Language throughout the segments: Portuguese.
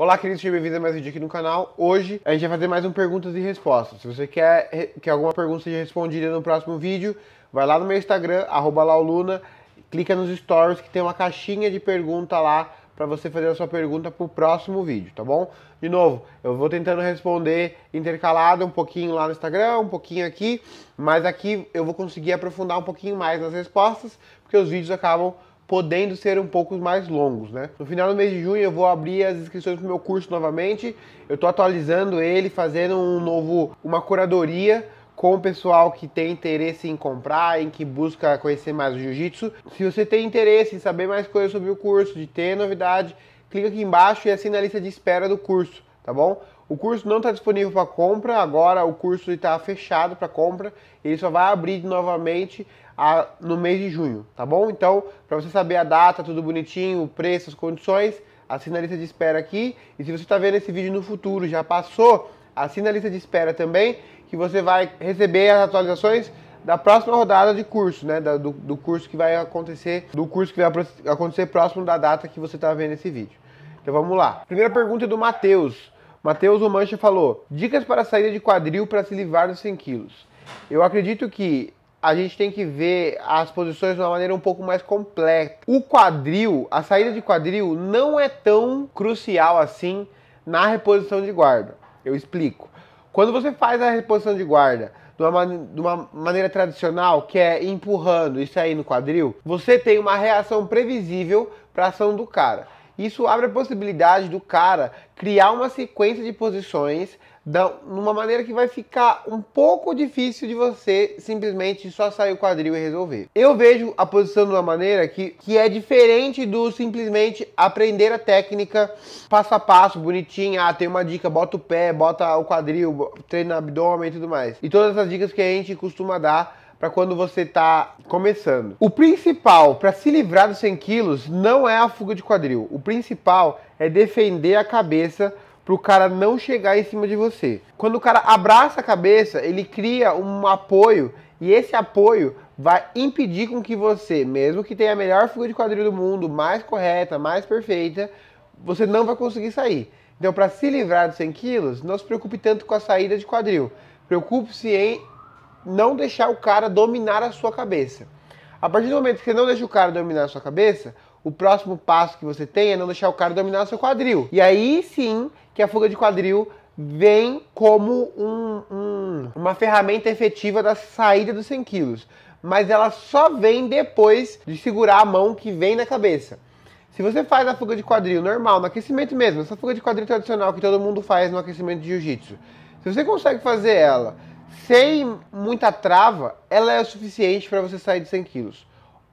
Olá, queridos, sejam bem-vindos a mais um vídeo aqui no canal. Hoje a gente vai fazer mais um perguntas e respostas. Se você quer que alguma pergunta seja respondida no próximo vídeo, vai lá no meu Instagram, lauluna, clica nos stories que tem uma caixinha de pergunta lá para você fazer a sua pergunta para o próximo vídeo, tá bom? De novo, eu vou tentando responder intercalado um pouquinho lá no Instagram, um pouquinho aqui, mas aqui eu vou conseguir aprofundar um pouquinho mais nas respostas, porque os vídeos acabam podendo ser um pouco mais longos, né? No final do mês de junho eu vou abrir as inscrições para o meu curso novamente. Eu estou atualizando ele, fazendo um novo, uma curadoria com o pessoal que tem interesse em comprar, em que busca conhecer mais o jiu-jitsu. Se você tem interesse em saber mais coisas sobre o curso, de ter novidade, clica aqui embaixo e assina a lista de espera do curso, tá bom? O curso não está disponível para compra, agora o curso está fechado para compra, ele só vai abrir novamente a, no mês de junho, tá bom? Então, para você saber a data, tudo bonitinho, o preço, as condições, assina a lista de espera aqui. E se você está vendo esse vídeo no futuro, já passou, assina a lista de espera também, que você vai receber as atualizações da próxima rodada de curso, né? Da, do, do, curso que vai acontecer, do curso que vai acontecer próximo da data que você está vendo esse vídeo. Então vamos lá. Primeira pergunta é do Matheus. Matheus Mancha falou: Dicas para saída de quadril para se livrar dos 100 quilos. Eu acredito que a gente tem que ver as posições de uma maneira um pouco mais completa. O quadril, a saída de quadril não é tão crucial assim na reposição de guarda. Eu explico. Quando você faz a reposição de guarda de uma, de uma maneira tradicional, que é empurrando e no quadril, você tem uma reação previsível para a ação do cara. Isso abre a possibilidade do cara criar uma sequência de posições da, numa maneira que vai ficar um pouco difícil de você simplesmente só sair o quadril e resolver. Eu vejo a posição de uma maneira que, que é diferente do simplesmente aprender a técnica passo a passo, bonitinha. Ah, tem uma dica, bota o pé, bota o quadril, treina o abdômen e tudo mais. E todas essas dicas que a gente costuma dar para quando você está começando. O principal para se livrar dos 100 quilos não é a fuga de quadril. O principal é defender a cabeça para o cara não chegar em cima de você. Quando o cara abraça a cabeça, ele cria um apoio e esse apoio vai impedir com que você, mesmo que tenha a melhor figura de quadril do mundo, mais correta, mais perfeita, você não vai conseguir sair. Então, para se livrar dos 100 quilos, não se preocupe tanto com a saída de quadril. Preocupe-se em não deixar o cara dominar a sua cabeça. A partir do momento que você não deixa o cara dominar a sua cabeça, o próximo passo que você tem é não deixar o cara dominar o seu quadril. E aí sim que a fuga de quadril vem como um, um, uma ferramenta efetiva da saída dos 100 quilos. Mas ela só vem depois de segurar a mão que vem na cabeça. Se você faz a fuga de quadril normal, no aquecimento mesmo, essa fuga de quadril tradicional que todo mundo faz no aquecimento de jiu-jitsu, se você consegue fazer ela sem muita trava, ela é o suficiente para você sair de 100 quilos.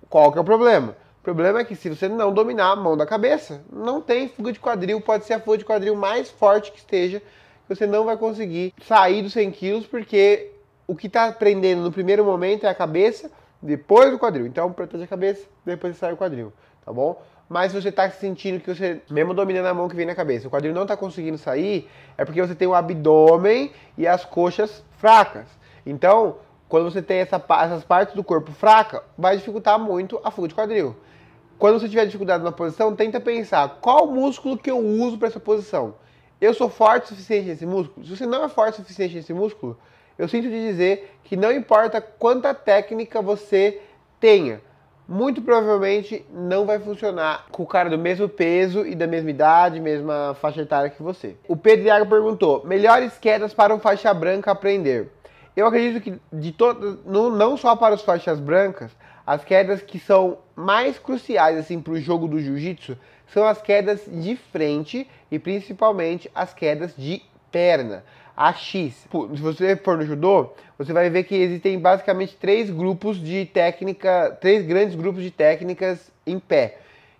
Qual que é o problema? problema é que se você não dominar a mão da cabeça, não tem fuga de quadril, pode ser a fuga de quadril mais forte que esteja, você não vai conseguir sair dos 100 quilos, porque o que está prendendo no primeiro momento é a cabeça, depois do quadril. Então protege a cabeça, depois sai o quadril, tá bom? Mas se você está sentindo que você, mesmo dominando a mão que vem na cabeça, o quadril não está conseguindo sair, é porque você tem o abdômen e as coxas fracas. Então, quando você tem essa, essas partes do corpo fraca, vai dificultar muito a fuga de quadril. Quando você tiver dificuldade na posição, tenta pensar qual músculo que eu uso para essa posição. Eu sou forte o suficiente nesse músculo? Se você não é forte o suficiente nesse músculo, eu sinto de dizer que não importa quanta técnica você tenha, muito provavelmente não vai funcionar com o cara do mesmo peso e da mesma idade, mesma faixa etária que você. O Pedro Iago perguntou: melhores quedas para um faixa branca aprender? Eu acredito que de todo, não só para os faixas brancas, as quedas que são mais cruciais assim para o jogo do jiu-jitsu são as quedas de frente e principalmente as quedas de perna. A X. Se você for no judô, você vai ver que existem basicamente três grupos de técnica, três grandes grupos de técnicas em pé,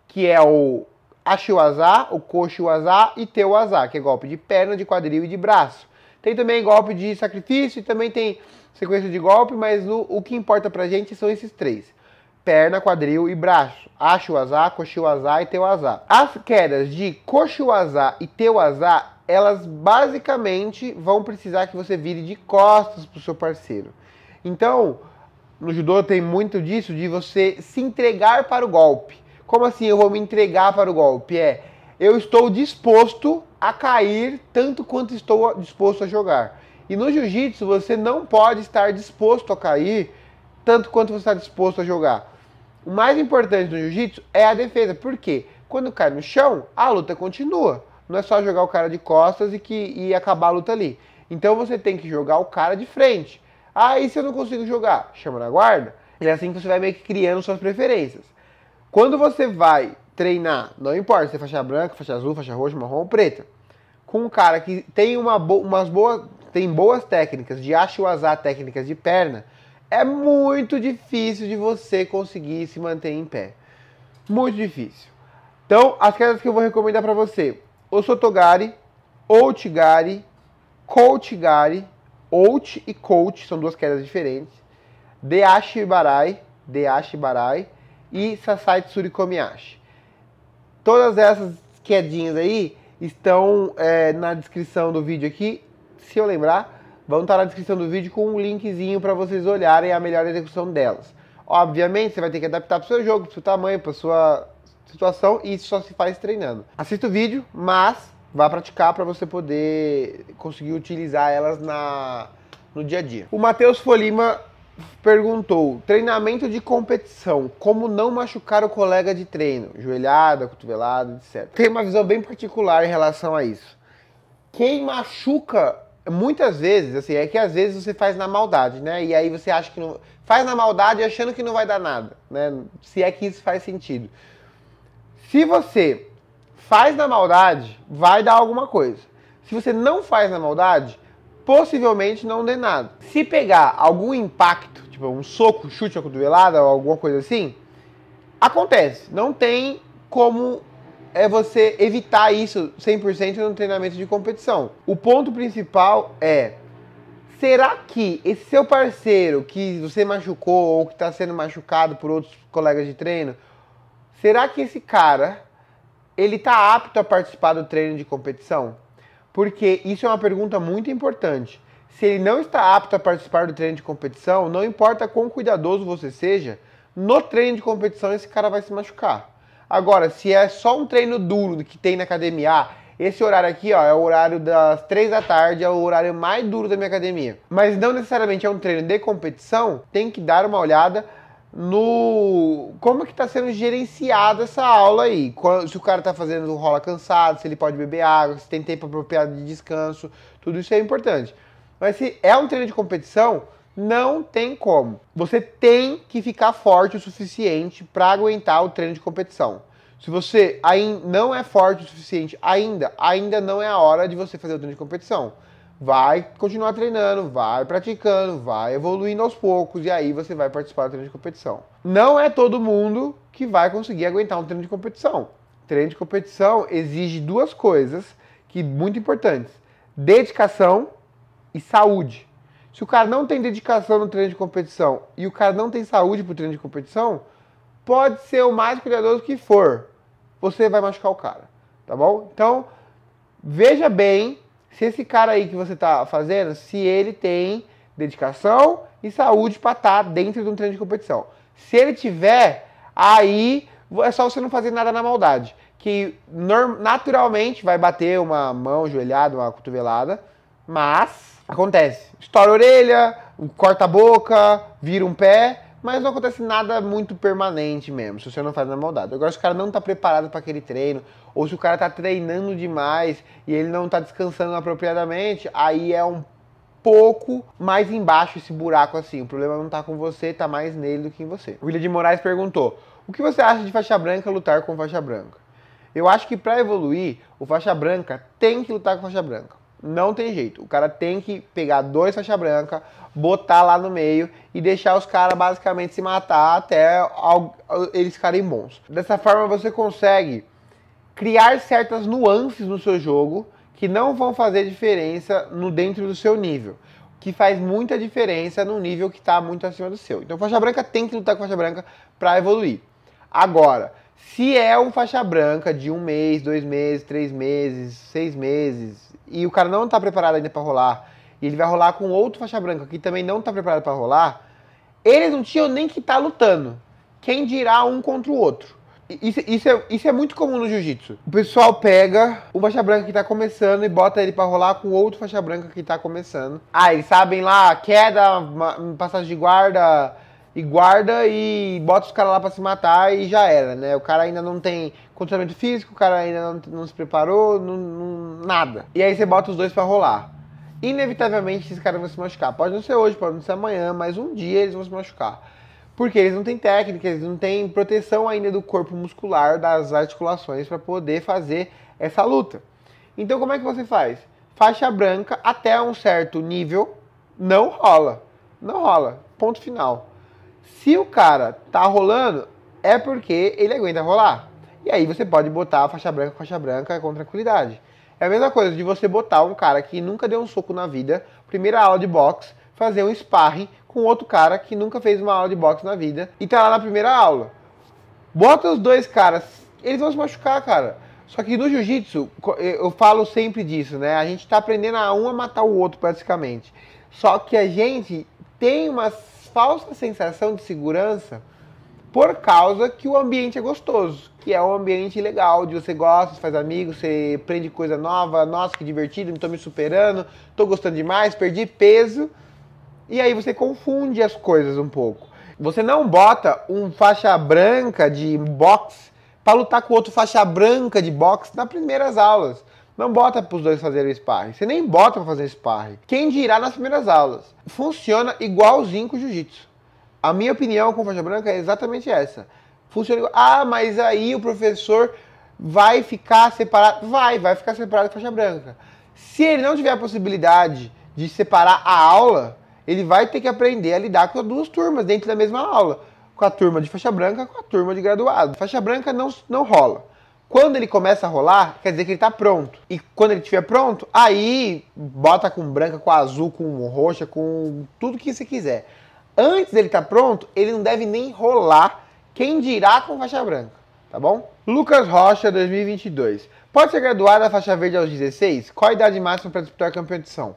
que é o Ashiwaza, o Koshiwaza e Teuwaza, que é golpe de perna, de quadril e de braço. Tem também golpe de sacrifício e também tem sequência de golpe, mas no, o que importa pra gente são esses três perna, quadril e braço. azar, Ashuazá, azar e teu azar. As quedas de azar e teu azar, elas basicamente vão precisar que você vire de costas para o seu parceiro. Então, no judô tem muito disso de você se entregar para o golpe. Como assim eu vou me entregar para o golpe? É, eu estou disposto a cair tanto quanto estou disposto a jogar. E no jiu-jitsu você não pode estar disposto a cair tanto quanto você está disposto a jogar. O mais importante no jiu-jitsu é a defesa. porque Quando cai no chão, a luta continua. Não é só jogar o cara de costas e, que, e acabar a luta ali. Então você tem que jogar o cara de frente. Aí ah, se eu não consigo jogar, chama na guarda. E é assim que você vai meio que criando suas preferências. Quando você vai treinar, não importa se é faixa branca, faixa azul, faixa roxa, marrom ou preta, com um cara que tem uma bo umas boas, tem boas técnicas de azar, técnicas de perna, é muito difícil de você conseguir se manter em pé. Muito difícil. Então, as quedas que eu vou recomendar para você: o Sotogari, Outigari, Koutigari, Out e Coach são duas quedas diferentes. Deashi Barai, Barai e Sasai Tsurikomiashi. Todas essas quedinhas aí estão é, na descrição do vídeo aqui, se eu lembrar vão estar na descrição do vídeo com um linkzinho para vocês olharem a melhor execução delas. Obviamente, você vai ter que adaptar para o seu jogo, para o seu tamanho, para sua situação e isso só se faz treinando. Assista o vídeo, mas vá praticar para você poder conseguir utilizar elas na, no dia a dia. O Matheus Folima perguntou: treinamento de competição, como não machucar o colega de treino? Joelhada, cotovelada, etc. Tem uma visão bem particular em relação a isso. Quem machuca muitas vezes, assim, é que às vezes você faz na maldade, né? E aí você acha que não. Faz na maldade achando que não vai dar nada, né? Se é que isso faz sentido. Se você faz na maldade, vai dar alguma coisa. Se você não faz na maldade, possivelmente não dê nada. Se pegar algum impacto, tipo um soco, chute, uma cotovelada ou alguma coisa assim, acontece. Não tem como é você evitar isso 100% no treinamento de competição. O ponto principal é: será que esse seu parceiro que você machucou ou que está sendo machucado por outros colegas de treino, será que esse cara ele está apto a participar do treino de competição? Porque isso é uma pergunta muito importante. Se ele não está apto a participar do treino de competição, não importa quão cuidadoso você seja, no treino de competição esse cara vai se machucar. Agora, se é só um treino duro que tem na academia, ah, esse horário aqui, ó, é o horário das 3 da tarde, é o horário mais duro da minha academia. Mas não necessariamente é um treino de competição, tem que dar uma olhada no como que está sendo gerenciada essa aula aí. Se o cara está fazendo um rola cansado, se ele pode beber água, se tem tempo apropriado de descanso, tudo isso é importante. Mas se é um treino de competição, não tem como. Você tem que ficar forte o suficiente para aguentar o treino de competição. Se você ainda não é forte o suficiente ainda, ainda não é a hora de você fazer o treino de competição. Vai continuar treinando, vai praticando, vai evoluindo aos poucos e aí você vai participar do treino de competição. Não é todo mundo que vai conseguir aguentar um treino de competição. Treino de competição exige duas coisas que muito importantes: dedicação e saúde. Se o cara não tem dedicação no treino de competição e o cara não tem saúde para o treino de competição, pode ser o mais cuidadoso que for, você vai machucar o cara, tá bom? Então, veja bem se esse cara aí que você tá fazendo, se ele tem dedicação e saúde para estar tá dentro de um treino de competição. Se ele tiver, aí é só você não fazer nada na maldade, que naturalmente vai bater uma mão, joelhada, uma cotovelada, mas acontece. Estoura a orelha, corta a boca, vira um pé, mas não acontece nada muito permanente mesmo, se você não faz na maldade. Agora, se o cara não tá preparado para aquele treino, ou se o cara tá treinando demais e ele não tá descansando apropriadamente, aí é um pouco mais embaixo esse buraco assim. O problema não tá com você, tá mais nele do que em você. O William de Moraes perguntou: O que você acha de faixa branca lutar com faixa branca? Eu acho que para evoluir, o faixa branca tem que lutar com faixa branca. Não tem jeito. O cara tem que pegar dois faixa branca, botar lá no meio e deixar os caras basicamente se matar até eles ficarem bons. Dessa forma você consegue criar certas nuances no seu jogo que não vão fazer diferença no dentro do seu nível. Que faz muita diferença no nível que está muito acima do seu. Então, faixa branca tem que lutar com faixa branca para evoluir. Agora, se é um faixa branca de um mês, dois meses, três meses, seis meses, e o cara não está preparado ainda para rolar, e ele vai rolar com outro faixa branca que também não está preparado para rolar, eles não tinham nem que estar tá lutando. Quem dirá um contra o outro? Isso, isso, é, isso é muito comum no jiu-jitsu. O pessoal pega o faixa branca que tá começando e bota ele para rolar com outro faixa branca que tá começando. Ah, eles sabem lá, queda, passagem de guarda, e guarda e bota os caras lá para se matar e já era, né? O cara ainda não tem condicionamento físico, o cara ainda não, não se preparou, não, não, nada. E aí você bota os dois para rolar. Inevitavelmente esses caras vão se machucar. Pode não ser hoje, pode não ser amanhã, mas um dia eles vão se machucar. Porque eles não têm técnica, eles não têm proteção ainda do corpo muscular, das articulações para poder fazer essa luta. Então como é que você faz? Faixa branca até um certo nível não rola. Não rola. Ponto final. Se o cara tá rolando, é porque ele aguenta rolar. E aí você pode botar a faixa branca, faixa branca com tranquilidade. É a mesma coisa de você botar um cara que nunca deu um soco na vida, primeira aula de boxe, fazer um sparring com outro cara que nunca fez uma aula de boxe na vida e tá lá na primeira aula. Bota os dois caras, eles vão se machucar, cara. Só que no jiu-jitsu, eh, eu falo sempre disso, né? A gente tá aprendendo a um a matar o outro praticamente. Só que a gente tem uma falsa sensação de segurança por causa que o ambiente é gostoso, que é um ambiente legal, de você gosta, você faz amigos, você aprende coisa nova, nossa, que divertido, estou me superando, estou gostando demais, perdi peso. E aí você confunde as coisas um pouco. Você não bota um faixa branca de boxe para lutar com outro faixa branca de boxe nas primeiras aulas. Não bota para os dois fazerem sparring. Você nem bota para fazer sparring. Quem dirá nas primeiras aulas? Funciona igualzinho com jiu-jitsu. A minha opinião com faixa branca é exatamente essa. Funciona igual. Ah, mas aí o professor vai ficar separado. Vai, vai ficar separado com faixa branca. Se ele não tiver a possibilidade de separar a aula, ele vai ter que aprender a lidar com as duas turmas dentro da mesma aula. Com a turma de faixa branca, com a turma de graduado. Faixa branca não, não rola. Quando ele começa a rolar, quer dizer que ele está pronto. E quando ele estiver pronto, aí bota com branca, com azul, com roxa, com tudo que você quiser. Antes dele estar tá pronto, ele não deve nem rolar. Quem dirá com faixa branca, tá bom? Lucas Rocha, 2022. Pode ser graduado da faixa verde aos 16? Qual a idade máxima para disputar a competição?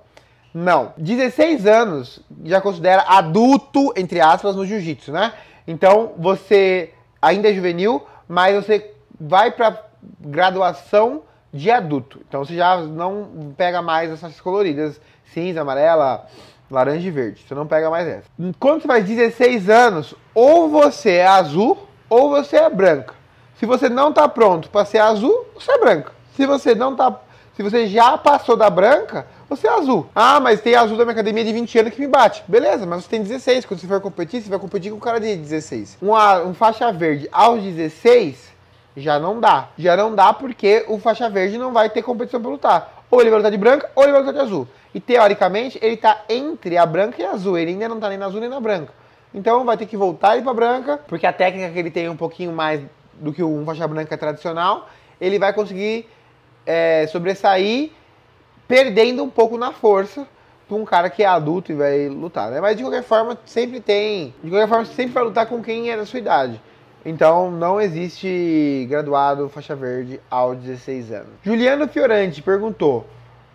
Não. 16 anos já considera adulto, entre aspas, no jiu-jitsu, né? Então você ainda é juvenil, mas você vai para graduação de adulto. Então você já não pega mais as faixas coloridas, cinza, amarela, laranja e verde. Você não pega mais essa. Quando você faz 16 anos, ou você é azul ou você é branca. Se você não está pronto para ser azul, você é branca. Se você não tá, se você já passou da branca, você é azul. Ah, mas tem azul da minha academia de 20 anos que me bate. Beleza, mas você tem 16. Quando você for competir, você vai competir com o cara de 16. um faixa verde aos 16 já não dá. Já não dá porque o faixa verde não vai ter competição para lutar. Ou ele vai lutar de branca, ou ele vai lutar de azul. E teoricamente, ele tá entre a branca e a azul. Ele ainda não tá nem na azul nem na branca. Então vai ter que voltar ele pra branca, porque a técnica que ele tem é um pouquinho mais do que um faixa branca tradicional. Ele vai conseguir é, sobressair, perdendo um pouco na força pra um cara que é adulto e vai lutar, né? Mas de qualquer forma, sempre tem. De qualquer forma, sempre vai lutar com quem é da sua idade. Então não existe graduado faixa verde aos 16 anos. Juliano Fiorante perguntou: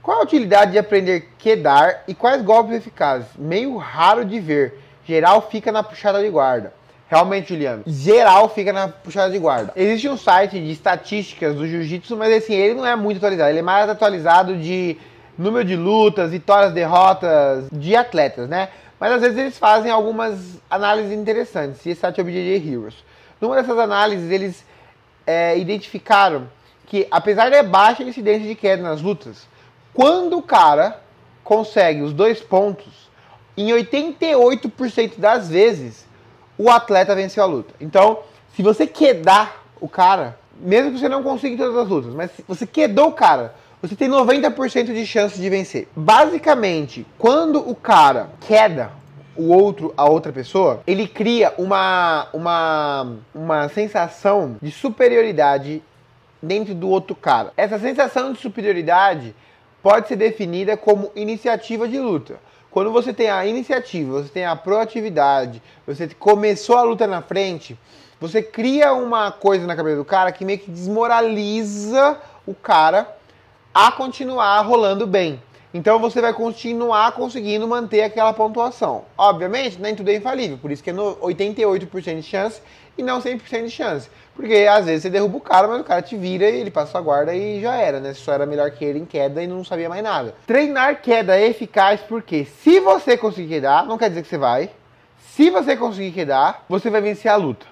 qual a utilidade de aprender que dar e quais golpes eficazes? Meio raro de ver. Geral fica na puxada de guarda. Realmente, Juliano, geral fica na puxada de guarda. Existe um site de estatísticas do jiu-jitsu, mas assim, ele não é muito atualizado. Ele é mais atualizado de número de lutas, vitórias, derrotas de atletas, né? Mas às vezes eles fazem algumas análises interessantes. E esse site é o BJJ Heroes. Numa dessas análises, eles é, identificaram que, apesar da baixa incidência de queda nas lutas, quando o cara consegue os dois pontos, em 88% das vezes, o atleta venceu a luta. Então, se você quedar o cara, mesmo que você não consiga em todas as lutas, mas se você quedou o cara, você tem 90% de chance de vencer. Basicamente, quando o cara queda, o outro a outra pessoa, ele cria uma, uma, uma sensação de superioridade dentro do outro cara. Essa sensação de superioridade pode ser definida como iniciativa de luta. Quando você tem a iniciativa, você tem a proatividade, você começou a luta na frente, você cria uma coisa na cabeça do cara que meio que desmoraliza o cara a continuar rolando bem. Então você vai continuar conseguindo manter aquela pontuação. Obviamente, nem tudo é infalível, por isso que é 88% de chance e não 100% de chance. Porque às vezes você derruba o cara, mas o cara te vira e ele passa a guarda e já era, né? Você só era melhor que ele em queda e não sabia mais nada. Treinar queda é eficaz porque se você conseguir quedar, não quer dizer que você vai. Se você conseguir quedar, você vai vencer a luta.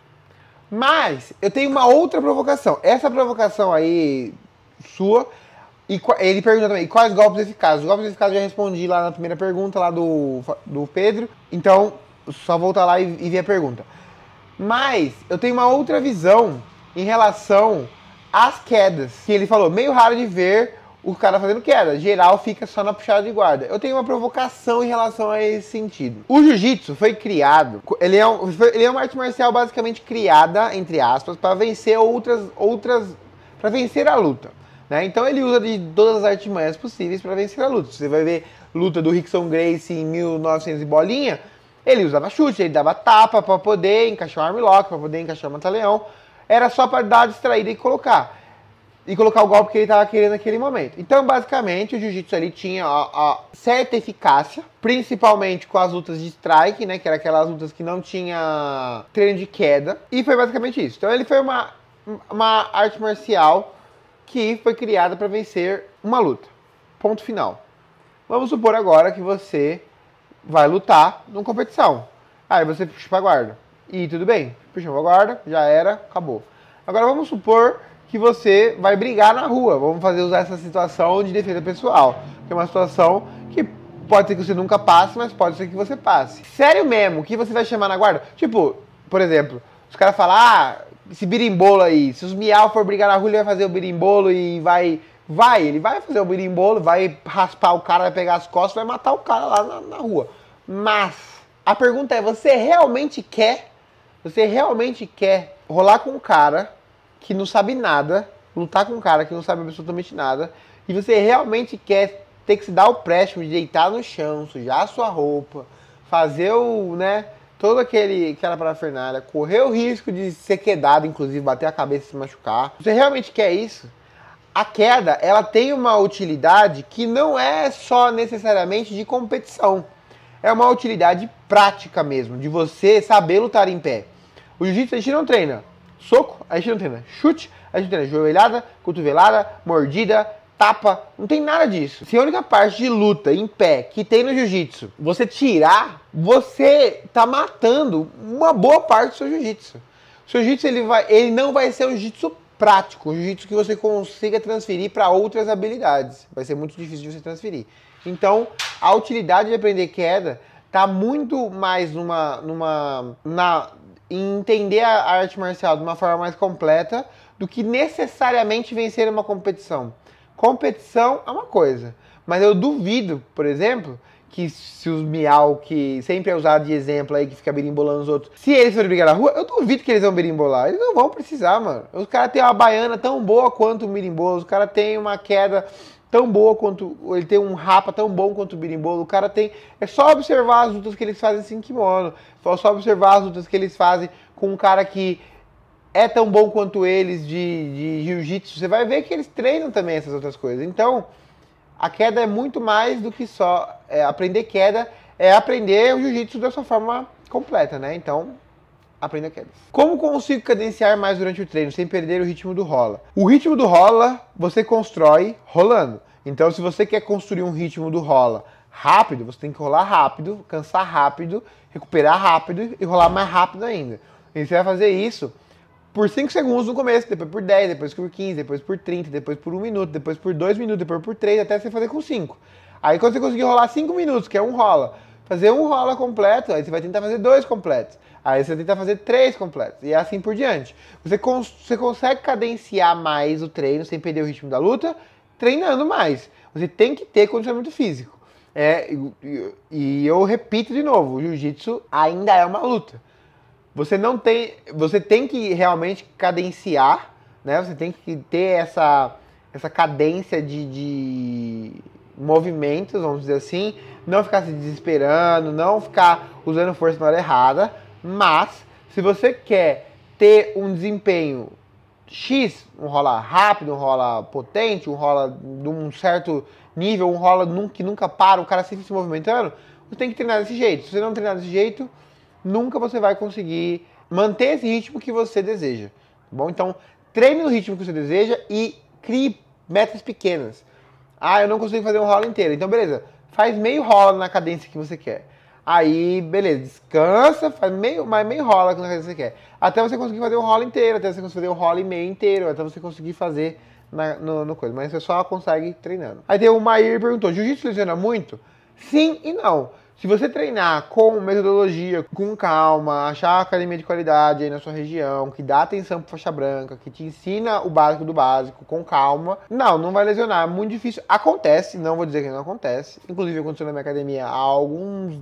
Mas eu tenho uma outra provocação. Essa provocação aí sua e ele perguntou também, quais golpes eficazes? Os golpes eficazes eu já respondi lá na primeira pergunta, lá do, do Pedro. Então, só voltar lá e, e ver a pergunta. Mas, eu tenho uma outra visão em relação às quedas. Que ele falou, meio raro de ver o cara fazendo queda. Geral fica só na puxada de guarda. Eu tenho uma provocação em relação a esse sentido. O jiu-jitsu foi criado, ele é, um, foi, ele é uma arte marcial basicamente criada, entre aspas, para vencer outras, outras para vencer a luta. Né? Então ele usa de todas as artimanhas possíveis para vencer a luta. Você vai ver luta do Rickson Grace em 1900 e bolinha, ele usava chute, ele dava tapa para poder encaixar o um armlock, para poder encaixar um mataleão. Era só para dar a distraída e colocar. E colocar o golpe que ele estava querendo naquele momento. Então, basicamente, o jiu-jitsu ali tinha a, a, certa eficácia, principalmente com as lutas de strike, né? Que era aquelas lutas que não tinha treino de queda. E foi basicamente isso. Então, ele foi uma, uma arte marcial que foi criada para vencer uma luta. Ponto final. Vamos supor agora que você vai lutar numa competição. Aí você puxa para guarda. E tudo bem, puxou para guarda, já era, acabou. Agora vamos supor que você vai brigar na rua. Vamos fazer usar essa situação de defesa pessoal, que é uma situação que pode ser que você nunca passe, mas pode ser que você passe. Sério mesmo, o que você vai chamar na guarda? Tipo, por exemplo, os caras falam, ah, esse birimbolo aí. Se os miau for brigar na rua, ele vai fazer o birimbolo e vai. Vai, ele vai fazer o birimbolo, vai raspar o cara, vai pegar as costas, vai matar o cara lá na, na rua. Mas a pergunta é: você realmente quer? Você realmente quer rolar com um cara que não sabe nada, lutar com um cara que não sabe absolutamente nada, e você realmente quer ter que se dar o préstimo de deitar no chão, sujar a sua roupa, fazer o, né, todo aquele aquela parafernália, correr o risco de ser quedado, inclusive bater a cabeça e se machucar. Você realmente quer isso? A queda, ela tem uma utilidade que não é só necessariamente de competição. É uma utilidade prática mesmo, de você saber lutar em pé. O jiu-jitsu a gente não treina soco, a gente não treina chute, a gente treina joelhada, cotovelada, mordida, tapa, não tem nada disso. Se a única parte de luta em pé que tem no jiu-jitsu você tirar, você tá matando uma boa parte do seu jiu-jitsu. O seu jiu-jitsu ele vai, ele não vai ser um jiu-jitsu prático, um jiu-jitsu que você consiga transferir para outras habilidades. Vai ser muito difícil de você transferir. Então, a utilidade de aprender queda tá muito mais numa numa na entender a arte marcial de uma forma mais completa do que necessariamente vencer uma competição. Competição é uma coisa, mas eu duvido, por exemplo, que se os miau, que sempre é usado de exemplo aí, que fica berimbolando os outros, se eles forem brigar na rua, eu duvido que eles vão berimbolar. Eles não vão precisar, mano. Os caras têm uma baiana tão boa quanto o mirimbolo, os caras têm uma queda tão boa quanto. Ele tem um rapa tão bom quanto o mirimbolo, O cara tem. É só observar as lutas que eles fazem sem kimono. É só observar as lutas que eles fazem com um cara que é tão bom quanto eles de, de jiu-jitsu, você vai ver que eles treinam também essas outras coisas. Então, a queda é muito mais do que só é, aprender queda, é aprender o jiu-jitsu da sua forma completa, né? Então, aprenda quedas. Como consigo cadenciar mais durante o treino sem perder o ritmo do rola? O ritmo do rola você constrói rolando. Então, se você quer construir um ritmo do rola rápido, você tem que rolar rápido, cansar rápido, recuperar rápido e rolar mais rápido ainda. E você vai fazer isso por 5 segundos no começo, depois por 10, depois por 15, depois por 30, depois por 1 minuto, depois por 2 minutos, depois por 3, até você fazer com 5. Aí quando você conseguir rolar 5 minutos, que é um rola, fazer um rola completo, aí você vai tentar fazer dois completos. Aí você vai tentar fazer três completos. E assim por diante. Você, cons você consegue cadenciar mais o treino sem perder o ritmo da luta, treinando mais. Você tem que ter condicionamento físico. É, e, e eu repito de novo, o jiu-jitsu ainda é uma luta. Você não tem. Você tem que realmente cadenciar, né? Você tem que ter essa, essa cadência de, de movimentos, vamos dizer assim. Não ficar se desesperando, não ficar usando força na hora errada. Mas, se você quer ter um desempenho X, um rola rápido, um rola potente, um rola de um certo nível, um rola que nunca para, o cara sempre se movimentando, você tem que treinar desse jeito. Se você não treinar desse jeito, nunca você vai conseguir manter esse ritmo que você deseja. Tá bom? Então, treine no ritmo que você deseja e crie metas pequenas. Ah, eu não consigo fazer um rolo inteiro. Então, beleza, faz meio rola na cadência que você quer. Aí, beleza, descansa, faz meio, mas meio rola na cadência que você quer. Até você conseguir fazer um rolo inteiro, até você conseguir fazer um rolo e meio inteiro, até você conseguir fazer na, no, no, coisa. Mas você só consegue treinando. Aí tem o Maír perguntou: Jiu-jitsu lesiona muito? Sim e não. Se você treinar com metodologia, com calma, achar academia de qualidade aí na sua região, que dá atenção para faixa branca, que te ensina o básico do básico, com calma, não, não vai lesionar. É muito difícil. Acontece, não vou dizer que não acontece. Inclusive aconteceu na minha academia há alguns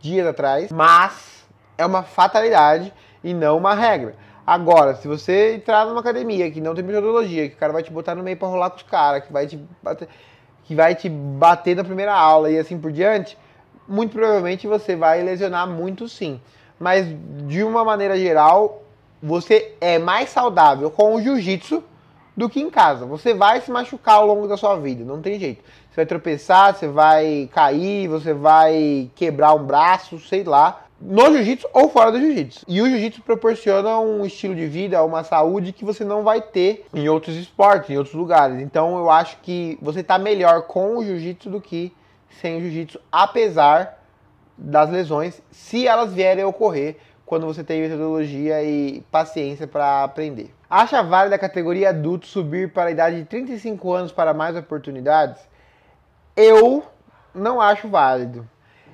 dias atrás, mas é uma fatalidade e não uma regra. Agora, se você entrar numa academia que não tem metodologia, que o cara vai te botar no meio para rolar com os caras, que vai te bater, que vai te bater na primeira aula e assim por diante, muito provavelmente você vai lesionar muito sim. Mas de uma maneira geral, você é mais saudável com o jiu-jitsu do que em casa. Você vai se machucar ao longo da sua vida, não tem jeito. Você vai tropeçar, você vai cair, você vai quebrar um braço, sei lá, no jiu-jitsu ou fora do jiu-jitsu. E o jiu-jitsu proporciona um estilo de vida, uma saúde que você não vai ter em outros esportes, em outros lugares. Então eu acho que você está melhor com o jiu-jitsu do que sem jiu-jitsu, apesar das lesões, se elas vierem a ocorrer quando você tem metodologia e paciência para aprender. Acha válida a categoria adulto subir para a idade de 35 anos para mais oportunidades? Eu não acho válido.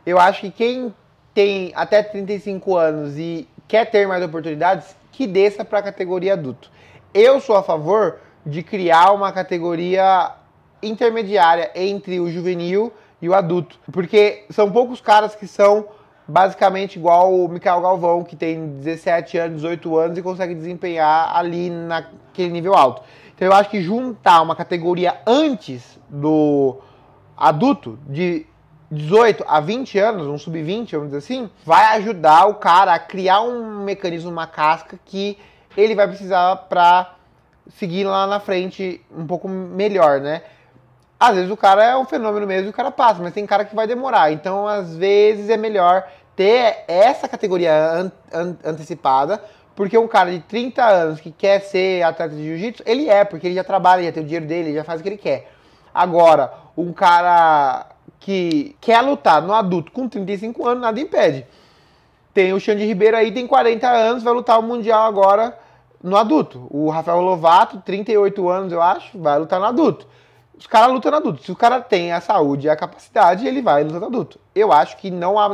Eu acho que quem tem até 35 anos e quer ter mais oportunidades, que desça para a categoria adulto. Eu sou a favor de criar uma categoria intermediária entre o juvenil e o adulto. Porque são poucos caras que são basicamente igual o Mikael Galvão, que tem 17 anos, 18 anos e consegue desempenhar ali naquele nível alto. Então eu acho que juntar uma categoria antes do adulto, de 18 a 20 anos, um sub-20, vamos dizer assim, vai ajudar o cara a criar um mecanismo, uma casca que ele vai precisar para seguir lá na frente um pouco melhor, né? Às vezes o cara é um fenômeno mesmo e o cara passa, mas tem cara que vai demorar. Então, às vezes, é melhor ter essa categoria an an antecipada, porque um cara de 30 anos que quer ser atleta de jiu-jitsu, ele é, porque ele já trabalha, já tem o dinheiro dele, já faz o que ele quer. Agora, um cara que quer lutar no adulto com 35 anos, nada impede. Tem o Xande Ribeiro aí, tem 40 anos, vai lutar o Mundial agora no adulto. O Rafael Lovato, 38 anos, eu acho, vai lutar no adulto os caras lutam no adulto. Se o cara tem a saúde e a capacidade, ele vai lutar no adulto. Eu acho que não há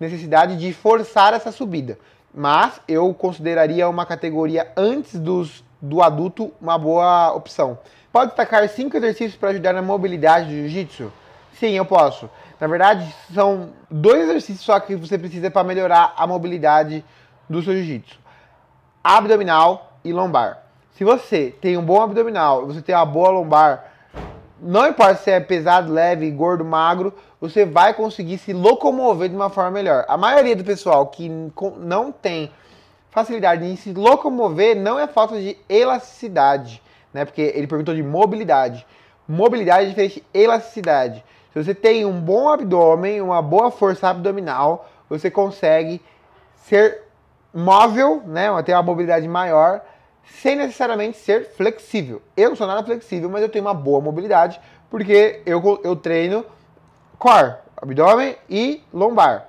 necessidade de forçar essa subida. Mas eu consideraria uma categoria antes dos, do adulto uma boa opção. Pode destacar cinco exercícios para ajudar na mobilidade do jiu-jitsu? Sim, eu posso. Na verdade, são dois exercícios só que você precisa para melhorar a mobilidade do seu jiu-jitsu: abdominal e lombar. Se você tem um bom abdominal, você tem uma boa lombar, não importa se é pesado, leve, gordo, magro, você vai conseguir se locomover de uma forma melhor. A maioria do pessoal que não tem facilidade em se locomover não é falta de elasticidade, né? Porque ele perguntou de mobilidade. Mobilidade é diferente de elasticidade. Se você tem um bom abdômen, uma boa força abdominal, você consegue ser móvel, né? Ter uma mobilidade maior sem necessariamente ser flexível. Eu não sou nada flexível, mas eu tenho uma boa mobilidade porque eu, eu treino core, abdômen e lombar.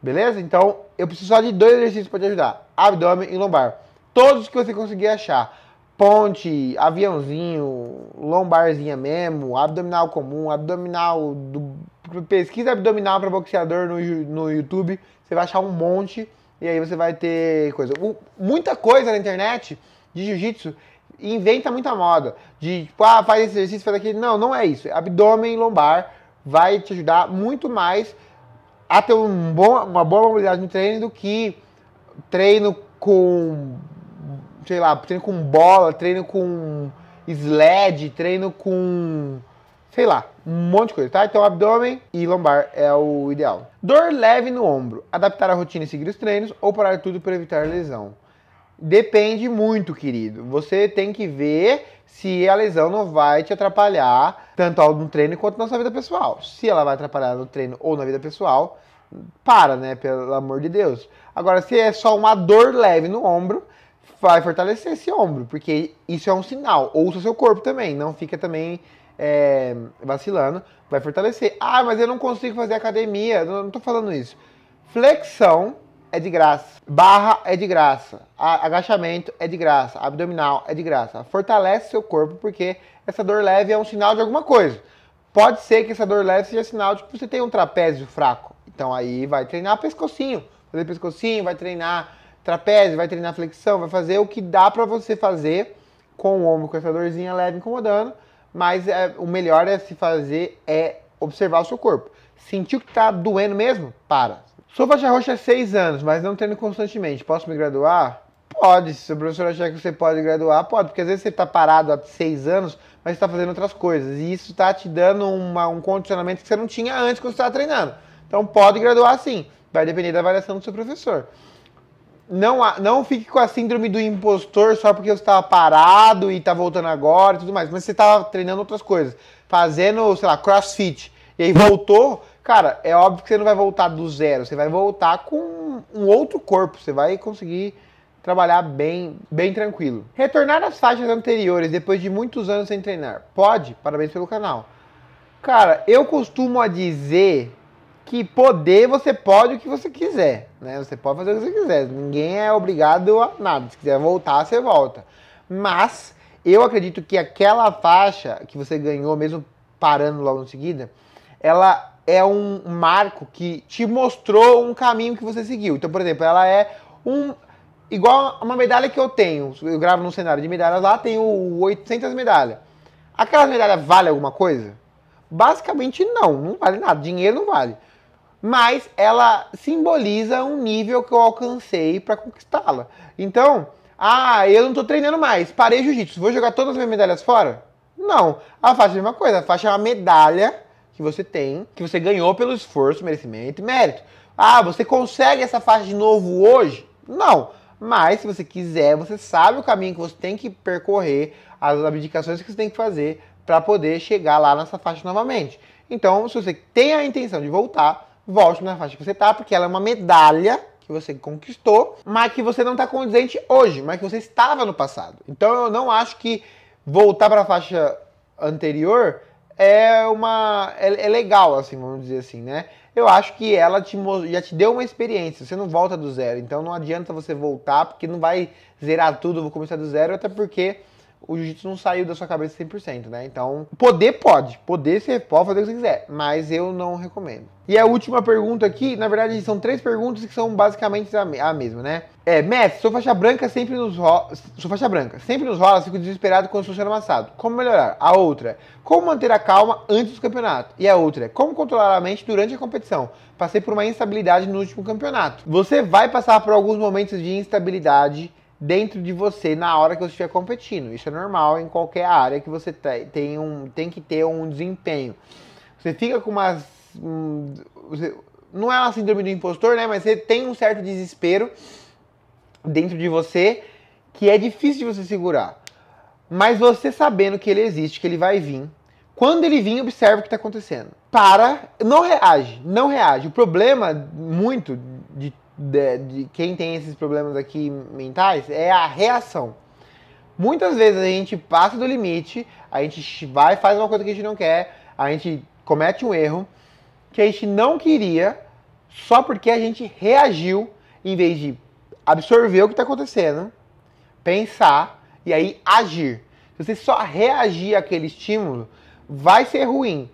Beleza? Então eu preciso só de dois exercícios para te ajudar: abdômen e lombar. Todos que você conseguir achar. Ponte, aviãozinho, lombarzinha mesmo, abdominal comum, abdominal do. Pesquisa abdominal para boxeador no, no YouTube, você vai achar um monte e aí você vai ter coisa. Muita coisa na internet de jiu-jitsu inventa muita moda. De tipo, ah, faz esse exercício, faz aquele. Não, não é isso. É abdômen lombar vai te ajudar muito mais a ter um bom, uma boa mobilidade no treino do que treino com, sei lá, treino com bola, treino com sled, treino com, sei lá, um monte de coisa, tá? Então abdômen e lombar é o ideal. Dor leve no ombro, adaptar a rotina e seguir os treinos ou parar tudo para evitar lesão. Depende muito, querido. Você tem que ver se a lesão não vai te atrapalhar tanto no treino quanto na sua vida pessoal. Se ela vai atrapalhar no treino ou na vida pessoal, para, né? Pelo amor de Deus. Agora, se é só uma dor leve no ombro, vai fortalecer esse ombro, porque isso é um sinal. Ouça o seu corpo também, não fica também é, vacilando, vai fortalecer. Ah, mas eu não consigo fazer academia. Não, não tô falando isso. Flexão é de graça. Barra é de graça. Agachamento é de graça. Abdominal é de graça. Fortalece seu corpo porque essa dor leve é um sinal de alguma coisa. Pode ser que essa dor leve seja sinal de que você tem um trapézio fraco. Então aí vai treinar pescocinho. Vai fazer pescocinho, vai treinar trapézio, vai treinar flexão, vai fazer o que dá para você fazer com o ombro, com essa dorzinha leve incomodando. Mas é, o melhor é se fazer é observar o seu corpo. Sentiu que tá doendo mesmo? Para Sou faixa roxa há é seis anos, mas não treino constantemente. Posso me graduar? Pode. Se o professor achar que você pode graduar, pode. Porque às vezes você está parado há seis anos, mas está fazendo outras coisas. E isso está te dando uma, um condicionamento que você não tinha antes quando você estava treinando. Então pode graduar sim. Vai depender da avaliação do seu professor. Não, não fique com a síndrome do impostor só porque você estava parado e está voltando agora e tudo mais. Mas você estava treinando outras coisas. Fazendo, sei lá, crossfit. E aí voltou Cara, é óbvio que você não vai voltar do zero, você vai voltar com um outro corpo, você vai conseguir trabalhar bem, bem tranquilo. Retornar às faixas anteriores depois de muitos anos sem treinar, pode? Parabéns pelo canal. Cara, eu costumo a dizer que poder você pode o que você quiser, né? Você pode fazer o que você quiser. Ninguém é obrigado a nada. Se quiser voltar, você volta. Mas eu acredito que aquela faixa que você ganhou mesmo parando logo em seguida, ela é um marco que te mostrou um caminho que você seguiu. Então, por exemplo, ela é um igual uma medalha que eu tenho. Eu gravo num cenário de medalhas lá, tenho 800 medalhas. Aquela medalha vale alguma coisa? Basicamente não, não vale nada, dinheiro não vale. Mas ela simboliza um nível que eu alcancei para conquistá-la. Então, ah, eu não estou treinando mais, parei jiu-jitsu, vou jogar todas as minhas medalhas fora? Não. A faixa é a mesma coisa, a faixa é uma medalha que você tem, que você ganhou pelo esforço, merecimento e mérito. Ah, você consegue essa faixa de novo hoje? Não. Mas se você quiser, você sabe o caminho que você tem que percorrer, as abdicações que você tem que fazer para poder chegar lá nessa faixa novamente. Então, se você tem a intenção de voltar, volte na faixa que você está, porque ela é uma medalha que você conquistou, mas que você não está condizente hoje, mas que você estava no passado. Então, eu não acho que voltar para a faixa anterior é uma é, é, legal, assim, vamos dizer assim, né? Eu acho que ela te, já te deu uma experiência, você não volta do zero, então não adianta você voltar, porque não vai zerar tudo, vou começar do zero, até porque o jiu-jitsu não saiu da sua cabeça 100%, né? Então, poder pode, poder você pode fazer o que você quiser, mas eu não recomendo. E a última pergunta aqui, na verdade, são três perguntas que são basicamente a, mesma, né? É, mestre, sou faixa branca, sempre nos rola, sou faixa branca, sempre nos rola, fico desesperado quando estou sendo amassado. Como melhorar? A outra, como manter a calma antes do campeonato? E a outra, como controlar a mente durante a competição? Passei por uma instabilidade no último campeonato. Você vai passar por alguns momentos de instabilidade dentro de você na hora que você estiver competindo. Isso é normal em qualquer área que você tem, um, tem que ter um desempenho. Você fica com umas. Um, você, não é uma síndrome do impostor, né? Mas você tem um certo desespero dentro de você que é difícil de você segurar. Mas você sabendo que ele existe, que ele vai vir. Quando ele vir, observa o que está acontecendo. Para, não reage, não reage. O problema muito de de, de quem tem esses problemas aqui mentais é a reação. Muitas vezes a gente passa do limite, a gente vai faz uma coisa que a gente não quer, a gente comete um erro que a gente não queria só porque a gente reagiu em vez de absorver o que está acontecendo, pensar e aí agir. Se você só reagir àquele estímulo, vai ser ruim.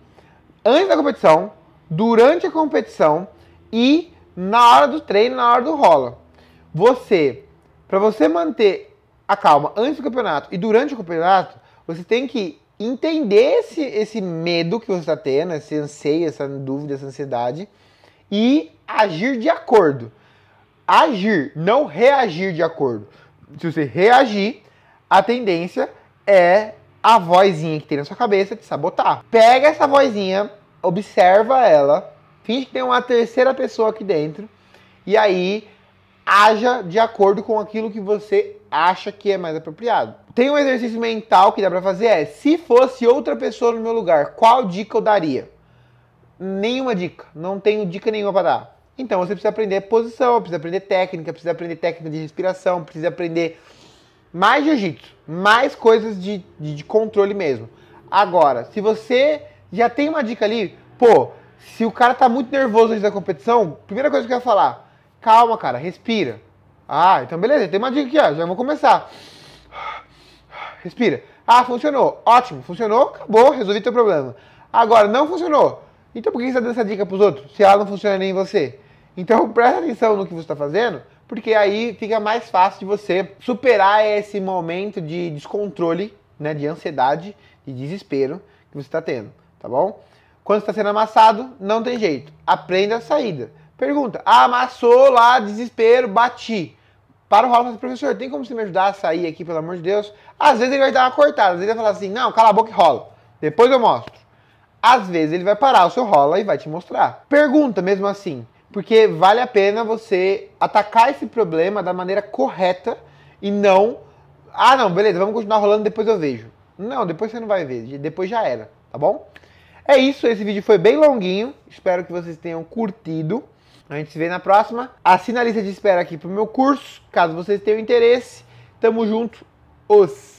Antes da competição, durante a competição e na hora do treino, na hora do rola. Você, para você manter a calma antes do campeonato e durante o campeonato, você tem que entender esse, esse medo que você está tendo, esse anseio, essa dúvida, essa ansiedade e agir de acordo. Agir, não reagir de acordo. Se você reagir, a tendência é a vozinha que tem na sua cabeça te sabotar. Pega essa vozinha, observa ela, Finge que tem uma terceira pessoa aqui dentro. E aí, haja de acordo com aquilo que você acha que é mais apropriado. Tem um exercício mental que dá para fazer é, se fosse outra pessoa no meu lugar, qual dica eu daria? Nenhuma dica, não tenho dica nenhuma para dar. Então você precisa aprender posição, precisa aprender técnica, precisa aprender técnica de respiração, precisa aprender mais jiu-jitsu, mais coisas de, de, de controle mesmo. Agora, se você já tem uma dica ali, pô, se o cara tá muito nervoso antes da competição, primeira coisa que eu quero falar, calma, cara, respira. Ah, então beleza, tem uma dica aqui, ó, já vou começar. Respira. Ah, funcionou. Ótimo, funcionou, acabou, resolvi teu problema. Agora, não funcionou. Então por que você tá dando essa dica para os outros, se ela não funciona nem em você? Então presta atenção no que você está fazendo, porque aí fica mais fácil de você superar esse momento de descontrole, né, de ansiedade, de desespero que você está tendo, tá bom? Quando está sendo amassado, não tem jeito. Aprenda a saída. Pergunta: ah, amassou lá, desespero, bati. Para o Raul e fala assim, professor, tem como você me ajudar a sair aqui, pelo amor de Deus? Às vezes ele vai dar uma cortada, às vezes ele vai falar assim: não, cala a boca e rola. Depois eu mostro. Às vezes ele vai parar o seu rola e vai te mostrar. Pergunta mesmo assim, porque vale a pena você atacar esse problema da maneira correta e não. Ah, não, beleza, vamos continuar rolando, depois eu vejo. Não, depois você não vai ver, depois já era, tá bom? É isso, esse vídeo foi bem longuinho. Espero que vocês tenham curtido. A gente se vê na próxima. Assina a lista de espera aqui pro meu curso, caso vocês tenham interesse. Tamo junto. Os